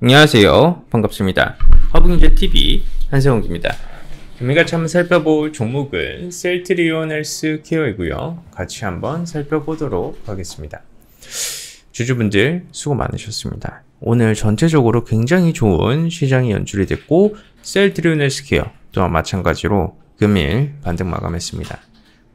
안녕하세요. 반갑습니다. 허브인제 TV 한세홍입니다. 금리가 참 살펴볼 종목은 셀트리온 헬스 케어이고요. 같이 한번 살펴보도록 하겠습니다. 주주분들 수고 많으셨습니다. 오늘 전체적으로 굉장히 좋은 시장이 연출이 됐고 셀트리온 헬스케어 또한 마찬가지로 금일 반등 마감했습니다.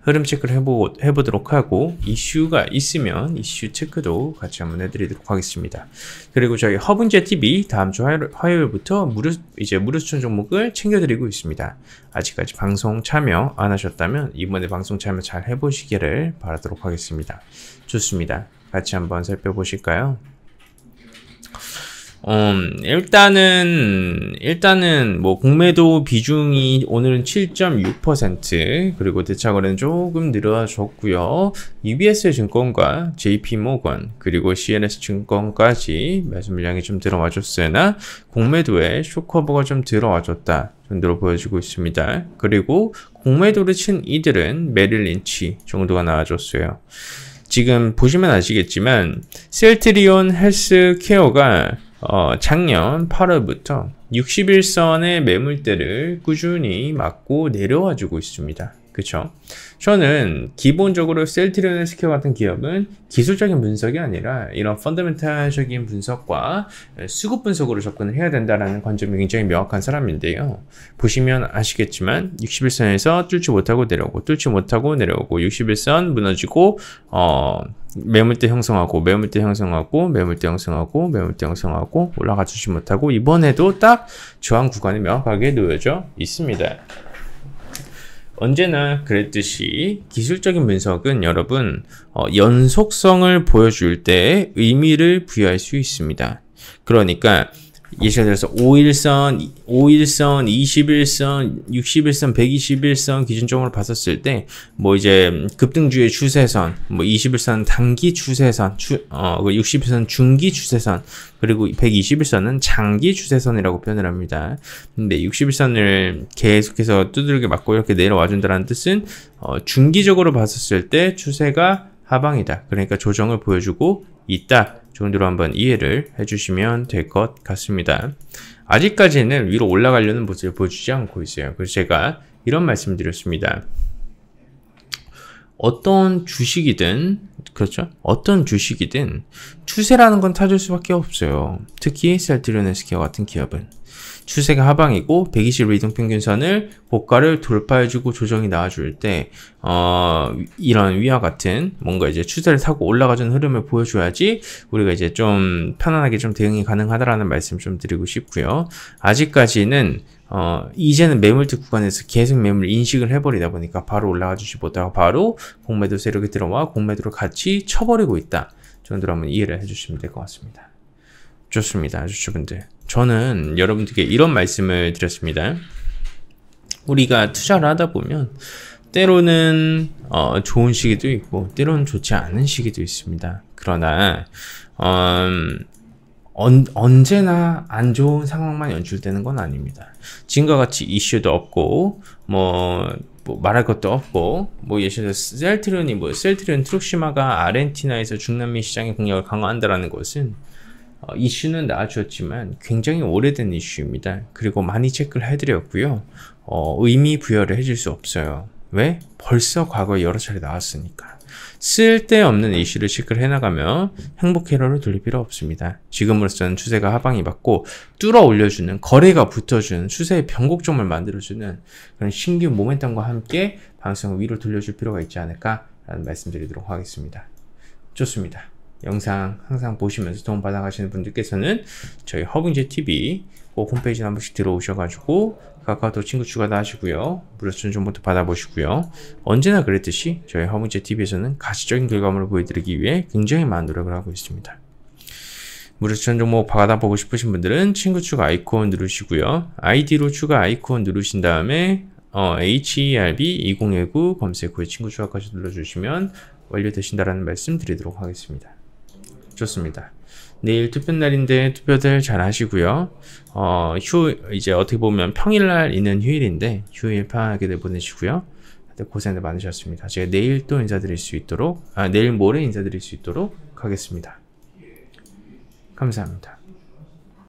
흐름 체크를 해보, 해보도록 하고 이슈가 있으면 이슈 체크도 같이 한번 해드리도록 하겠습니다. 그리고 저희 허분제 TV 다음 주 화요일, 부터 무료 이제 무료 추천 종목을 챙겨드리고 있습니다. 아직까지 방송 참여 안 하셨다면 이번에 방송 참여 잘 해보시기를 바라도록 하겠습니다. 좋습니다. 같이 한번 살펴보실까요? 음, 일단은, 일단은, 뭐, 공매도 비중이 오늘은 7.6%, 그리고 대차 거래는 조금 늘어졌고요 UBS 증권과 JP 모건, 그리고 CNS 증권까지 매수 물량이 좀 들어와 줬으나, 공매도에 쇼커버가 좀 들어와 줬다. 정도로 보여지고 있습니다. 그리고 공매도를 친 이들은 메릴린치 정도가 나와줬어요. 지금 보시면 아시겠지만 셀트리온 헬스케어가 어, 작년 8월부터 61선의 매물대를 꾸준히 막고 내려와 주고 있습니다. 그쵸? 저는 기본적으로 셀트리온 헬스케어 같은 기업은 기술적인 분석이 아니라 이런 펀더멘탈적인 분석과 수급 분석으로 접근을 해야 된다라는 관점이 굉장히 명확한 사람인데요. 보시면 아시겠지만 61선에서 뚫지 못하고 내려오고 뚫지 못하고 내려오고 61선 무너지고 어 매물대 형성하고 매물대 형성하고 매물대 형성하고 매물대 형성하고 올라가주지 못하고 이번에도 딱 저항 구간이 명확하게 놓여져 있습니다. 언제나 그랬듯이 기술적인 분석은 여러분 어, 연속성을 보여줄 때 의미를 부여할 수 있습니다. 그러니까 예시가 들어서 5일선, 5일선, 21선, 61선, 121선 기준점으로 봤었을 때, 뭐 이제 급등주의 추세선, 뭐 21선 단기 추세선, 추, 어, 6일선 그 중기 추세선, 그리고 121선은 장기 추세선이라고 표현을 합니다. 근데 6일선을 계속해서 두들겨 맞고 이렇게 내려와 준다는 뜻은, 어, 중기적으로 봤었을 때 추세가 하방이다. 그러니까 조정을 보여주고 있다 정도로 한번 이해를 해주시면 될 것 같습니다. 아직까지는 위로 올라가려는 모습을 보여주지 않고 있어요. 그래서 제가 이런 말씀드렸습니다. 어떤 주식이든 그렇죠? 어떤 주식이든 추세라는 건 찾을 수밖에 없어요. 특히 셀트리온헬스케어 같은 기업은 추세가 하방이고 120 리듬 평균선을 고가를 돌파해주고 조정이 나와줄 때 어, 이런 위와 같은 뭔가 이제 추세를 타고 올라가는 흐름을 보여줘야지 우리가 이제 좀 편안하게 좀 대응이 가능하다라는 말씀 좀 드리고 싶고요. 아직까지는 어, 이제는 매물특 구간에서 계속 매물 인식을 해버리다 보니까 바로 올라가 주지 못하고 바로 공매도 세력이 들어와 공매도를 같이 쳐버리고 있다. 정도로 한번 이해를 해주시면 될 것 같습니다. 좋습니다. 주주분들. 저는 여러분들께 이런 말씀을 드렸습니다. 우리가 투자를 하다 보면 때로는 어, 좋은 시기도 있고 때로는 좋지 않은 시기도 있습니다. 그러나 어, 언, 언제나 안 좋은 상황만 연출되는 건 아닙니다. 지금과 같이 이슈도 없고 뭐, 뭐 말할 것도 없고 뭐 예를 들어 셀트리온이 뭐 셀트리온 트룩시마가 아르헨티나에서 중남미 시장의 공략을 강화한다라는 것은 어, 이슈는 나아졌지만 굉장히 오래된 이슈입니다. 그리고 많이 체크를 해드렸고요. 어, 의미 부여를 해줄 수 없어요. 왜? 벌써 과거에 여러 차례 나왔으니까. 쓸데없는 이슈를 시끌 해나가며 행복회로를 돌릴 필요 없습니다. 지금으로서는 추세가 하방이 맞고 뚫어 올려주는 거래가 붙어주는 추세의 변곡점을 만들어주는 그런 신규 모멘텀과 함께 방송성 위로 돌려줄 필요가 있지 않을까라는 말씀드리도록 하겠습니다. 좋습니다. 영상 항상 보시면서 도움받아 가시는 분들께서는 저희 허브제 TV 꼭 그 홈페이지 한 번씩 들어오셔가지고 카카오톡 친구 추가도 하시고요. 무료 추천 정보도 받아보시고요. 언제나 그랬듯이 저희 허브제 TV에서는 가시적인 결과물을 보여드리기 위해 굉장히 많은 노력을 하고 있습니다. 무료 추천 정보 받아보고 싶으신 분들은 친구 추가 아이콘 누르시고요. 아이디로 추가 아이콘 누르신 다음에 어, HERB 2019 검색 후에 친구 추가까지 눌러주시면 완료되신다라는 말씀 드리도록 하겠습니다. 좋습니다. 내일 투표 날인데 투표들 잘 하시고요. 어, 휴 이제 어떻게 보면 평일날 있는 휴일인데 휴일 파악게들 보내시고요. 고생들 많으셨습니다. 제가 내일 또 인사드릴 수 있도록 아, 내일 모레 인사드릴 수 있도록 하겠습니다. 감사합니다.